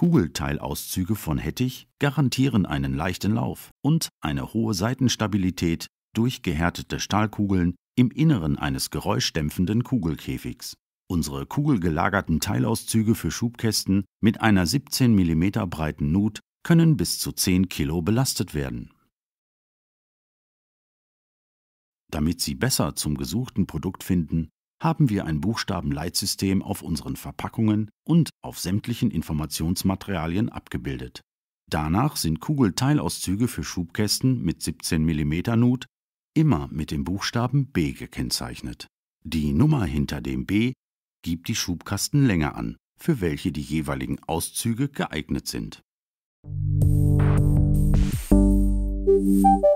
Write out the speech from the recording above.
Kugelteilauszüge von Hettich garantieren einen leichten Lauf und eine hohe Seitenstabilität durch gehärtete Stahlkugeln im Inneren eines geräuschdämpfenden Kugelkäfigs. Unsere kugelgelagerten Teilauszüge für Schubkästen mit einer 17 mm breiten Nut können bis zu 10 Kilo belastet werden. Damit Sie besser zum gesuchten Produkt finden, haben wir ein Buchstabenleitsystem auf unseren Verpackungen und auf sämtlichen Informationsmaterialien abgebildet. Danach sind Kugelteilauszüge für Schubkästen mit 17 mm Nut immer mit dem Buchstaben B gekennzeichnet. Die Nummer hinter dem B gibt die Schubkastenlänge an, für welche die jeweiligen Auszüge geeignet sind. Musik